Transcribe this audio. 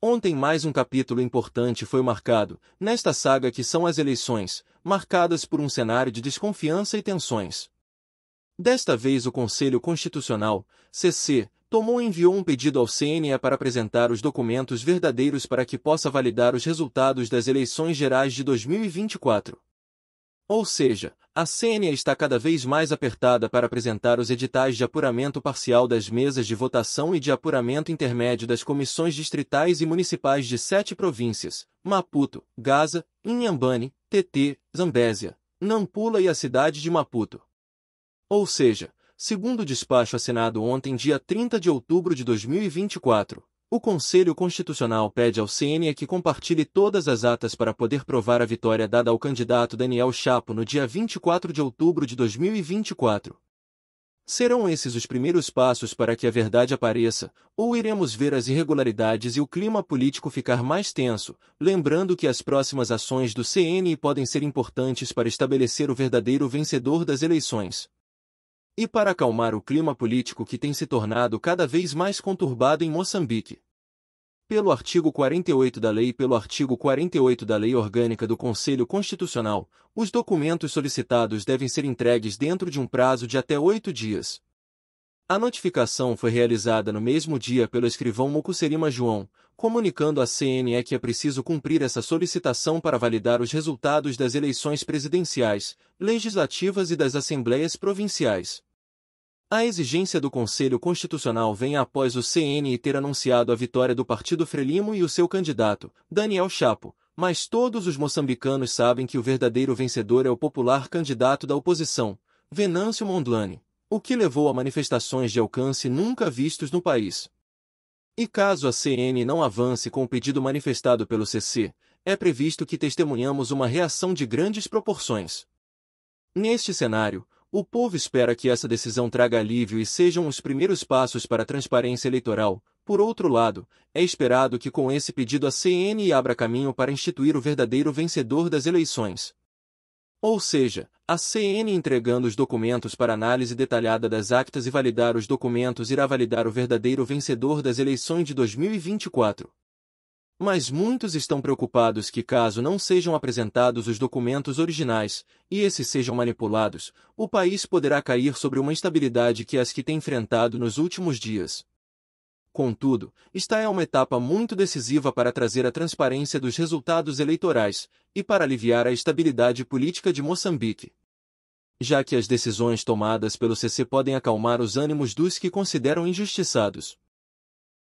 Ontem mais um capítulo importante foi marcado, nesta saga que são as eleições, marcadas por um cenário de desconfiança e tensões. Desta vez o Conselho Constitucional, CC, tomou e enviou um pedido ao CNE para apresentar os documentos verdadeiros para que possa validar os resultados das eleições gerais de 2024. Ou seja, a CNA está cada vez mais apertada para apresentar os editais de apuramento parcial das mesas de votação e de apuramento intermédio das comissões distritais e municipais de sete províncias, Maputo, Gaza, Inhambane, TT, Zambésia, Nampula e a cidade de Maputo. Ou seja, segundo o despacho assinado ontem dia 30 de outubro de 2024, o Conselho Constitucional pede ao CNE que compartilhe todas as atas para poder provar a vitória dada ao candidato Daniel Chapo no dia 24 de outubro de 2024. Serão esses os primeiros passos para que a verdade apareça, ou iremos ver as irregularidades e o clima político ficar mais tenso, lembrando que as próximas ações do CNE podem ser importantes para estabelecer o verdadeiro vencedor das eleições e para acalmar o clima político que tem se tornado cada vez mais conturbado em Moçambique. Pelo artigo 48 da Lei pelo artigo 48 da Lei Orgânica do Conselho Constitucional, os documentos solicitados devem ser entregues dentro de um prazo de até oito dias. A notificação foi realizada no mesmo dia pelo escrivão Mocuserima João, comunicando à CNE que é preciso cumprir essa solicitação para validar os resultados das eleições presidenciais, legislativas e das assembleias provinciais. A exigência do Conselho Constitucional vem após o CNI ter anunciado a vitória do Partido Frelimo e o seu candidato, Daniel Chapo, mas todos os moçambicanos sabem que o verdadeiro vencedor é o popular candidato da oposição, Venâncio Mondlane, o que levou a manifestações de alcance nunca vistos no país. E caso a CN não avance com o pedido manifestado pelo CC, é previsto que testemunhamos uma reação de grandes proporções. Neste cenário, o povo espera que essa decisão traga alívio e sejam os primeiros passos para a transparência eleitoral. Por outro lado, é esperado que com esse pedido a CN abra caminho para instituir o verdadeiro vencedor das eleições. Ou seja, a CN entregando os documentos para análise detalhada das actas e validar os documentos irá validar o verdadeiro vencedor das eleições de 2024. Mas muitos estão preocupados que caso não sejam apresentados os documentos originais, e esses sejam manipulados, o país poderá cair sobre uma instabilidade que as que tem enfrentado nos últimos dias. Contudo, esta é uma etapa muito decisiva para trazer a transparência dos resultados eleitorais e para aliviar a estabilidade política de Moçambique. Já que as decisões tomadas pelo CC podem acalmar os ânimos dos que consideram injustiçados,